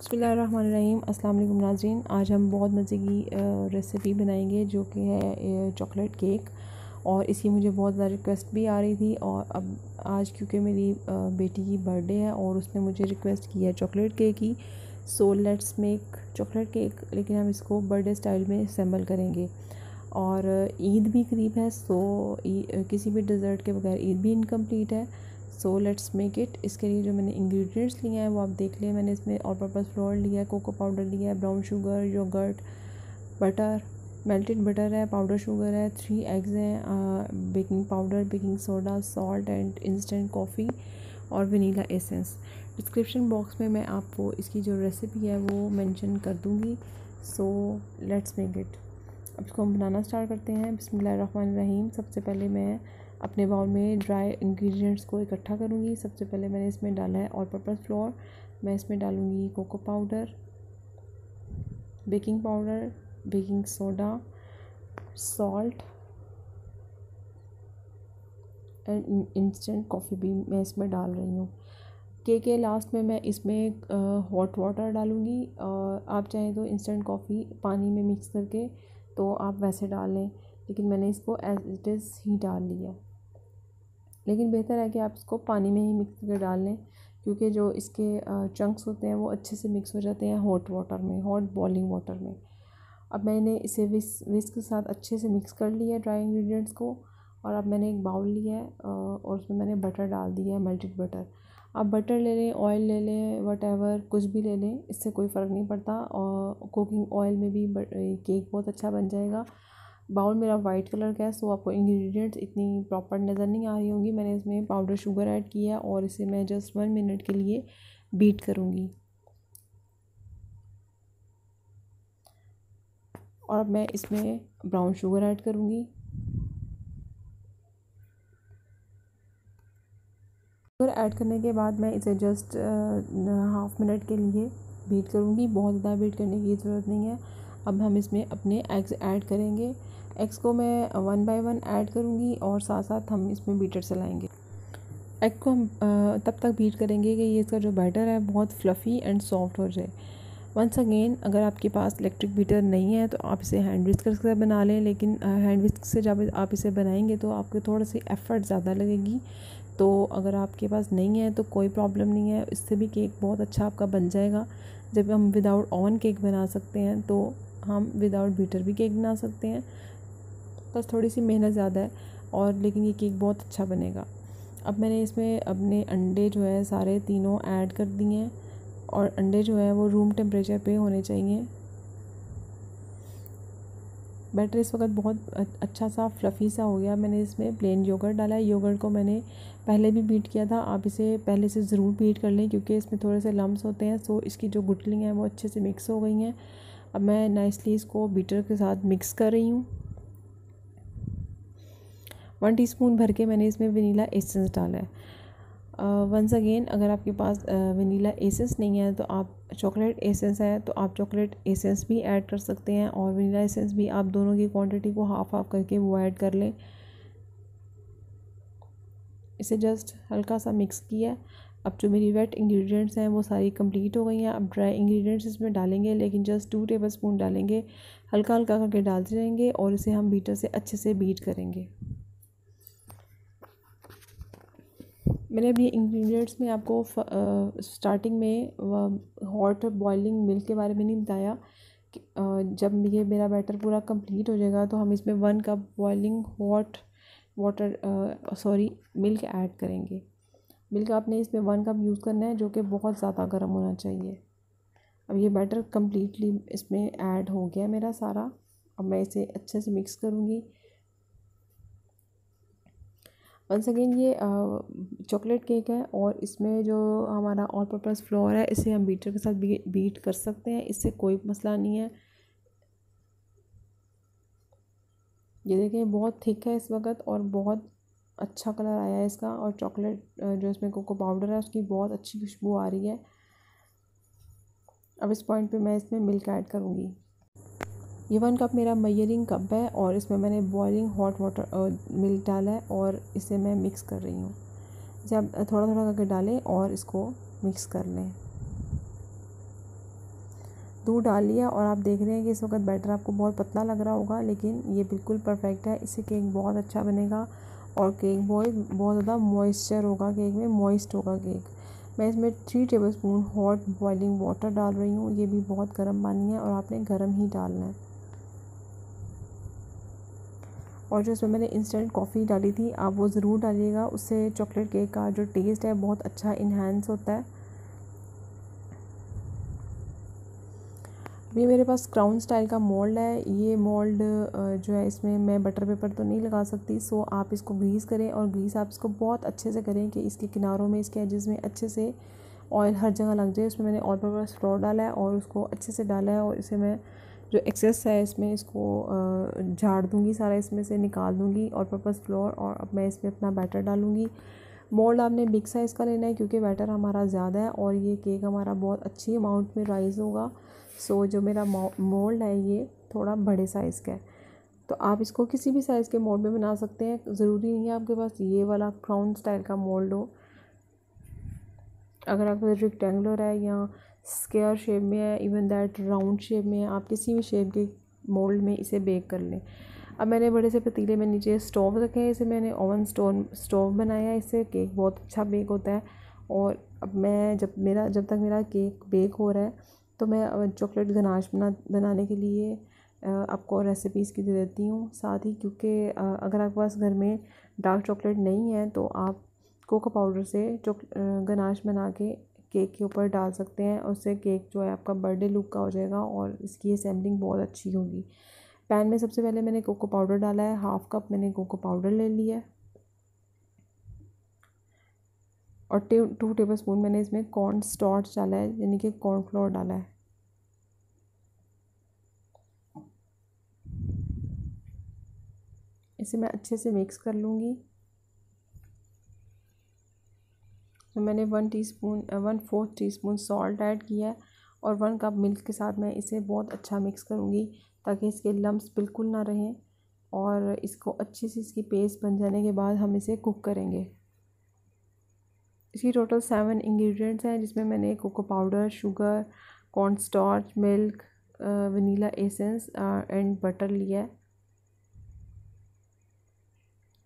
बसमीम अस्सलाम वालेकुम नाजरीन आज हम बहुत मज़े की रेसिपी बनाएंगे जो कि है चॉकलेट केक और इसकी मुझे बहुत ज़्यादा रिक्वेस्ट भी आ रही थी और अब आज क्योंकि मेरी बेटी की बर्थडे है और उसने मुझे रिक्वेस्ट की है चॉकलेट केक की so let's make chocolate cake लेकिन हम इसको बर्थडे स्टाइल में असम्बल करेंगे और ईद भी करीब है सो किसी भी डिज़र्ट के बगैर ईद भी इनकम्प्लीट है सो लेट्स मेक इट इसके लिए जो मैंने इंग्रेडिएंट्स लिए हैं वो आप देख लिए मैंने इसमें ऑल पर्पज़ फ्लोर लिया है कोको पाउडर लिया है brown sugar yogurt butter melted butter है पाउडर शुगर है थ्री एग्स हैं baking powder baking soda salt and instant coffee और वनीला एसेंस डिस्क्रिप्शन बॉक्स में मैं आपको इसकी जो रेसिपी है वो मेंशन कर दूँगी सो लेट्स मेक इट अब इसको हम बनाना स्टार्ट करते हैं रहीम सबसे पहले मैं अपने बाउल में ड्राई इंग्रेडिएंट्स को इकट्ठा करूँगी सबसे पहले मैंने इसमें डाला है ऑल पर्पज़ फ्लोर मैं इसमें डालूँगी cocoa powder baking powder baking soda salt and instant coffee bean मैं इसमें डाल रही हूँ के के लास्ट में मैं इसमें हॉट वाटर डालूँगी आप चाहें तो इंस्टेंट कॉफ़ी पानी में मिक्स करके तो आप वैसे डाल लें लेकिन मैंने इसको एज इट इज़ ही डाल लिया लेकिन बेहतर है कि आप इसको पानी में ही मिक्स करके डाल लें क्योंकि जो इसके चंक्स होते हैं वो अच्छे से मिक्स हो जाते हैं हॉट वाटर में हॉट बॉइलिंग वाटर में अब मैंने इसे विस विस के साथ अच्छे से मिक्स कर लिया है ड्राई इंग्रेडिएंट्स को और अब मैंने एक बाउल लिया है और उसमें मैंने बटर डाल दिया है मेल्टेड बटर आप बटर ले लें ऑयल ले लें वट एवर कुछ भी ले लें इससे कोई फ़र्क नहीं पड़ता और कुकिंग ऑयल में भी केक बहुत अच्छा बन जाएगा बाउल मेरा वाइट कलर का है सो आपको इंग्रेडिएंट्स इतनी प्रॉपर नज़र नहीं आ रही होंगी मैंने इसमें पाउडर शुगर ऐड किया है और इसे मैं जस्ट वन मिनट के लिए बीट करूँगी और अब मैं इसमें ब्राउन शुगर ऐड करूँगी शुगर ऐड करने के बाद मैं इसे जस्ट हाफ मिनट के लिए बीट करूँगी बहुत ज़्यादा बीट करने की ज़रूरत नहीं है अब हम इसमें अपने एग्स ऐड करेंगे एग्स को मैं वन बाय वन ऐड करूँगी और साथ साथ हम इसमें बीटर चलाएँगे एग को हम तब तक बीट करेंगे कि ये इसका जो बैटर है बहुत फ्लफ़ी एंड सॉफ्ट हो जाए वंस अगेन अगर आपके पास इलेक्ट्रिक बीटर नहीं है तो आप इसे हैंड विस्क से बना लें लेकिन हैंड विस्क से जब आप इसे बनाएंगे तो आपको थोड़ा सी एफ़र्ट ज़्यादा लगेगी तो अगर आपके पास नहीं है तो कोई प्रॉब्लम नहीं है इससे भी केक बहुत अच्छा आपका बन जाएगा जब हम विदाउट ओवन केक बना सकते हैं तो हम विदाउट बीटर भी केक बना सकते हैं बस थोड़ी सी मेहनत ज़्यादा है और लेकिन ये केक बहुत अच्छा बनेगा अब मैंने इसमें अपने अंडे जो है सारे तीनों ऐड कर दिए हैं और अंडे जो है वो रूम टेम्परेचर पे होने चाहिए बैटर इस वक्त बहुत अच्छा सा फ्लफ़ी सा हो गया मैंने इसमें प्लेन योगर्ट डाला है योगर्ट को मैंने पहले भी बीट किया था आप इसे पहले से ज़रूर बीट कर लें क्योंकि इसमें थोड़े से लम्स होते हैं सो इसकी जो गुटलियाँ हैं वो अच्छे से मिक्स हो गई हैं अब मैं नाइसली इसको बीटर के साथ मिक्स कर रही हूँ वन स्पून भर के मैंने इसमें वनीला एसेंस डाला है वंस अगेन अगर आपके पास वनीला एसेंस नहीं है तो आप चॉकलेट एसेंस है तो आप चॉकलेट एसेंस भी ऐड कर सकते हैं और वनीला एसेंस भी आप दोनों की क्वांटिटी को हाफ हाफ करके वो ऐड कर लें इसे जस्ट हल्का सा मिक्स किया अब जो मेरी वेट इंग्रेडिएंट्स हैं वो सारी कंप्लीट हो गई हैं अब ड्राई इंग्रेडिएंट्स इसमें डालेंगे लेकिन जस्ट टू टेबल स्पून डालेंगे हल्का हल्का करके डालते रहेंगे और इसे हम बीटर से अच्छे से बीट करेंगे मैंने अभी इंग्रेडिएंट्स में आपको स्टार्टिंग में हॉट बॉइलिंग मिल्क के बारे में नहीं बताया जब ये मेरा बैटर पूरा कंप्लीट हो जाएगा तो हम इसमें one cup boiling hot water sorry milk add करेंगे मिल्क आपने इसमें वन कप यूज़ करना है जो कि बहुत ज़्यादा गर्म होना चाहिए अब ये बैटर कम्प्लीटली इसमें ऐड हो गया मेरा सारा अब मैं इसे अच्छे से मिक्स करूँगी वंस अगेन ये चॉकलेट केक है और इसमें जो हमारा ऑल पर्पज़ फ्लोर है इसे हम बीटर के साथ बी, बीट कर सकते हैं इससे कोई मसला नहीं है ये देखिए बहुत थिक है इस वक्त और बहुत अच्छा कलर आया है इसका और चॉकलेट जो इसमें कोको पाउडर है उसकी बहुत अच्छी खुशबू आ रही है अब इस पॉइंट पे मैं इसमें मिल्क ऐड करूँगी ये वन कप मेरा मैयरिंग कप है और इसमें मैंने बॉइलिंग हॉट वाटर मिल्क डाला है और इसे मैं मिक्स कर रही हूँ इसे आप थोड़ा थोड़ा करके डालें और इसको मिक्स कर लें दूध डाल लिया और आप देख रहे हैं कि इस वक्त बैटर आपको बहुत पतला लग रहा होगा लेकिन ये बिल्कुल परफेक्ट है इससे केक बहुत अच्छा बनेगा और केक बहुत बहुत ज़्यादा मॉइस्चर होगा केक में मॉइस्ट होगा केक मैं इसमें three tablespoon hot boiling water डाल रही हूँ ये भी बहुत गर्म पानी है और आपने गर्म ही डालना है और जो इसमें मैंने इंस्टेंट कॉफ़ी डाली थी आप वो ज़रूर डालिएगा उससे चॉकलेट केक का जो टेस्ट है बहुत अच्छा इन्हेंस होता है ये मेरे पास क्राउन स्टाइल का मोल्ड है ये मोल्ड जो है इसमें मैं बटर पेपर तो नहीं लगा सकती सो आप इसको ग्रीस करें और ग्रीस आप इसको बहुत अच्छे से करें कि इसके किनारों में इसके एजेस में अच्छे से ऑयल हर जगह लग जाए उसमें मैंने ऑल पर्पज़ फ्लोर डाला है और उसको अच्छे से डाला है और इसे मैं जो एक्सेस है इसमें इसको झाड़ दूँगी सारा इसमें से निकाल दूँगी और पर्पस फ्लोर और अब मैं इसमें अपना बैटर डालूँगी मोल्ड आपने बिग साइज़ का लेना है क्योंकि बैटर हमारा ज़्यादा है और ये केक हमारा बहुत अच्छी अमाउंट में राइज़ होगा सो जो मेरा मोल्ड है ये थोड़ा बड़े साइज़ का है तो आप इसको किसी भी साइज़ के मोल्ड में बना सकते हैं ज़रूरी नहीं है आपके पास ये वाला क्राउन स्टाइल का मोल्ड हो अगर आपके पास रेक्टेंगुलर है या स्केयर शेप में है इवन दैट राउंड शेप में है आप किसी भी शेप के मोल्ड में इसे बेक कर लें अब मैंने बड़े से पतीले में नीचे स्टोव रखे हैं इसे मैंने ओवन स्टोन स्टोव बनाया इससे केक बहुत अच्छा बेक होता है और अब मैं जब मेरा जब तक मेरा केक बेक हो रहा है तो मैं चॉकलेट गनाश बना बनाने के लिए आपको रेसिपीज़ की दे देती हूँ साथ ही क्योंकि अगर आपके पास घर में डार्क चॉकलेट नहीं है तो आप कोको पाउडर से चॉक गनाश बना के केक के ऊपर डाल सकते हैं और उससे केक जो है आपका बर्थडे लुक का हो जाएगा और इसकी असेंबलिंग बहुत अच्छी होगी पैन में सबसे पहले मैंने कोको पाउडर डाला है हाफ़ कप मैंने कोको पाउडर ले लिया है और टू टेबल स्पून मैंने इसमें कॉर्न स्टॉर्च डाला है यानी कि कॉर्न फ्लोर डाला है इसे मैं अच्छे से मिक्स कर लूँगी तो मैंने one teaspoon one fourth tea salt add किया है और वन कप मिल्क के साथ मैं इसे बहुत अच्छा मिक्स करूँगी ताकि इसके लम्ब बिल्कुल ना रहें और इसको अच्छी सी इसकी पेस्ट बन जाने के बाद हम इसे कुक करेंगे इसकी टोटल सेवन इंग्रेडिएंट्स हैं जिसमें मैंने cocoa powder sugar corn starch milk vanilla essence and butter लिया है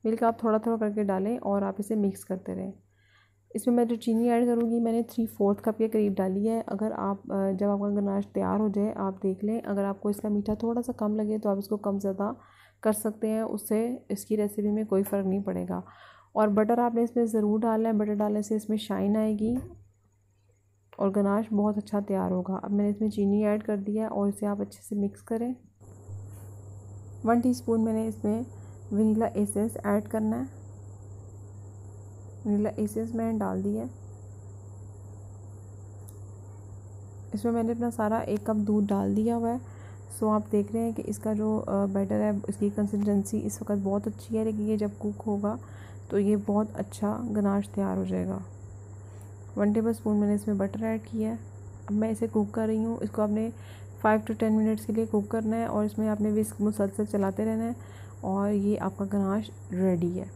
मिल्क आप थोड़ा थोड़ा करके डालें और आप इसे मिक्स करते रहें इसमें मैं जो चीनी ऐड करूँगी मैंने थ्री फोर्थ कप के करीब डाली है अगर आप जब आपका गनाश तैयार हो जाए आप देख लें अगर आपको इसका मीठा थोड़ा सा कम लगे तो आप इसको कम ज़्यादा कर सकते हैं उससे इसकी रेसिपी में कोई फ़र्क नहीं पड़ेगा और बटर आपने इसमें ज़रूर डालना है बटर डालने से इसमें शाइन आएगी और गनाश बहुत अच्छा तैयार होगा अब मैंने इसमें चीनी ऐड कर दिया है और इसे आप अच्छे से मिक्स करें वन टीस्पून मैंने इसमें वनीला एसेंस ऐड करना है एसेंस मैंने डाल दी है इसमें मैंने अपना सारा एक कप दूध डाल दिया हुआ है सो आप देख रहे हैं कि इसका जो बैटर है इसकी कंसिस्टेंसी इस वक्त बहुत अच्छी है लेकिन ये जब कुक होगा तो ये बहुत अच्छा गनाश तैयार हो जाएगा वन टेबल स्पून मैंने इसमें बटर ऐड किया है अब मैं इसे कुक कर रही हूँ इसको आपने फ़ाइव टू टेन मिनट्स के लिए कुक करना है और इसमें आपने विस्क मुसलसल चलाते रहना है और ये आपका गनाश रेडी है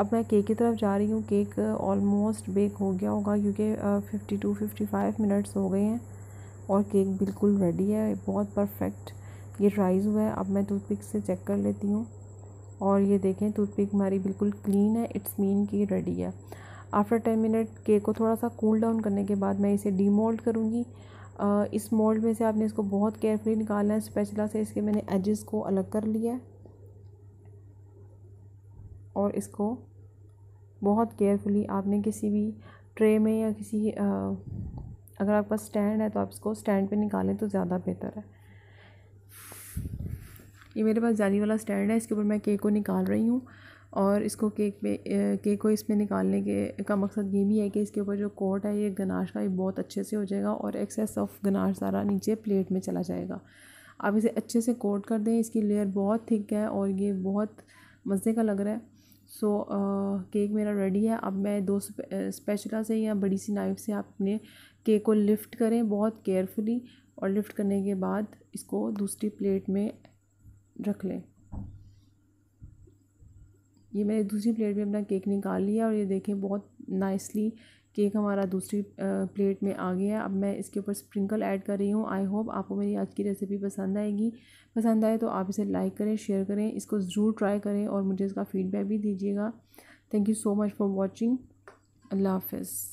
अब मैं केक की तरफ जा रही हूँ केक ऑलमोस्ट बेक हो गया होगा क्योंकि fifty to fifty five minutes हो गए हैं और केक बिल्कुल रेडी है बहुत परफेक्ट ये राइज़ हुआ है अब मैं टूथपिक से चेक कर लेती हूँ और ये देखें टूथपिक हमारी बिल्कुल क्लीन है इट्स मीन कि रेडी है आफ्टर टेन मिनट केक को थोड़ा सा कूल डाउन करने के बाद मैं इसे डीमोल्ड करूँगी इस मोल्ड में से आपने इसको बहुत केयरफुली निकालना है स्पेचला से इसके मैंने एजेस को अलग कर लिया है और इसको बहुत केयरफुली आपने किसी भी ट्रे में या किसी आ, अगर आपका स्टैंड है तो आप इसको स्टैंड पे निकालें तो ज़्यादा बेहतर है ये मेरे पास जाली वाला स्टैंड है इसके ऊपर मैं केक को निकाल रही हूँ और इसको केक पे केक को इसमें निकालने के का मकसद ये भी है कि इसके ऊपर जो कोट है ये गनाश का ये बहुत अच्छे से हो जाएगा और एक्सेस ऑफ गनाश सारा नीचे प्लेट में चला जाएगा आप इसे अच्छे से कोट कर दें इसकी लेयर बहुत थिक है और ये बहुत मज़े का लग रहा है सो केक uh, मेरा रेडी है अब मैं दो स्पेशला uh, से या बड़ी सी नाइफ से आप अपने केक को लिफ्ट करें बहुत केयरफुली और लिफ्ट करने के बाद इसको दूसरी प्लेट में रख लें ये मैंने दूसरी प्लेट में अपना केक निकाल लिया और ये देखें बहुत नाइसली केक हमारा दूसरी प्लेट में आ गया अब मैं इसके ऊपर स्प्रिंकल ऐड कर रही हूँ आई होप आपको मेरी आज की रेसिपी पसंद आएगी पसंद आए तो आप इसे लाइक करें शेयर करें इसको ज़रूर ट्राई करें और मुझे इसका फ़ीडबैक भी दीजिएगा thank you so much for watching अल्लाह हाफ